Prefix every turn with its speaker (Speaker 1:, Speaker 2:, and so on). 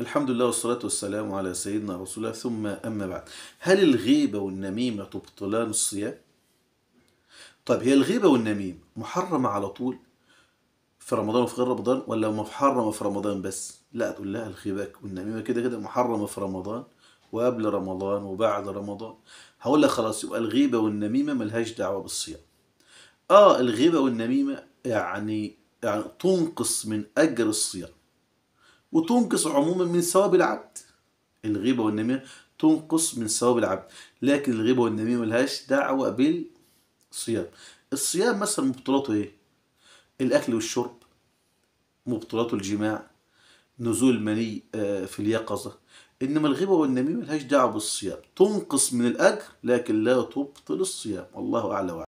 Speaker 1: الحمد لله والصلاة والسلام على سيدنا رسول الله ثم أما بعد هل الغيبة والنميمة تبطلان الصيام؟ طيب هي الغيبة والنميمة محرمة على طول في رمضان وفي غير رمضان ولا محرمة في رمضان بس؟ لا تقول لها الغيبة والنميمة كده كده محرمة في رمضان وقبل رمضان وبعد رمضان هقول لك خلاص يبقى الغيبة والنميمة ملهاش دعوة بالصيام آه الغيبة والنميمة يعني يعني تنقص من أجر الصيام وتنقص عموما من ثواب العبد الغيبة والنميمة تنقص من ثواب العبد لكن الغيبة والنميمة ملهاش دعوة بالصيام الصيام مثلا مبطلاته ايه الاكل والشرب مبطلاته الجماع نزول المني آه، في اليقظة إنما الغيبة والنميمة ملهاش دعوة بالصيام تنقص من الأجر لكن لا تبطل الصيام والله أعلى